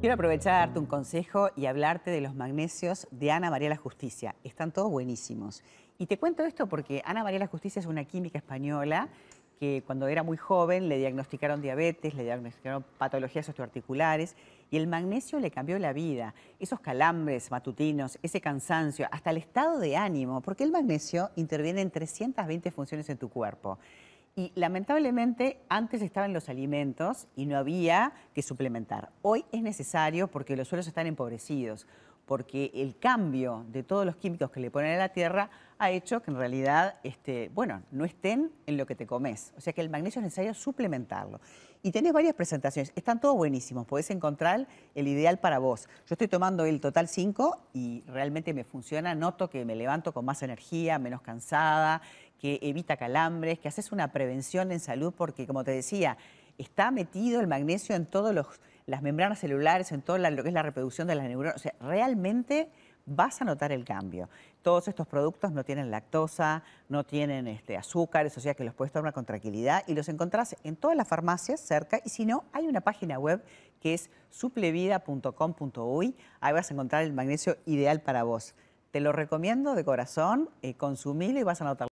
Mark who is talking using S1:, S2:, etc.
S1: Quiero aprovechar darte un consejo y hablarte de los magnesios de Ana María la Justicia. Están todos buenísimos. Y te cuento esto porque Ana María la Justicia es una química española que cuando era muy joven le diagnosticaron diabetes, le diagnosticaron patologías osteoarticulares y el magnesio le cambió la vida. Esos calambres matutinos, ese cansancio, hasta el estado de ánimo, porque el magnesio interviene en 320 funciones en tu cuerpo. Y lamentablemente antes estaban los alimentos y no había que suplementar. Hoy es necesario porque los suelos están empobrecidos, porque el cambio de todos los químicos que le ponen a la tierra ha hecho que en realidad, este, bueno, no estén en lo que te comes. O sea que el magnesio es necesario suplementarlo. Y tenés varias presentaciones, están todos buenísimos, podés encontrar el ideal para vos. Yo estoy tomando el Total 5 y realmente me funciona, noto que me levanto con más energía, menos cansada, que evita calambres, que haces una prevención en salud, porque como te decía, está metido el magnesio en todas las membranas celulares, en todo lo que es la reproducción de las neuronas. O sea, realmente vas a notar el cambio. Todos estos productos no tienen lactosa, no tienen este, azúcares, o sea que los puedes tomar con tranquilidad y los encontrás en todas las farmacias cerca y si no, hay una página web que es suplevida.com.uy, ahí vas a encontrar el magnesio ideal para vos. Te lo recomiendo de corazón, eh, consumilo y vas a notar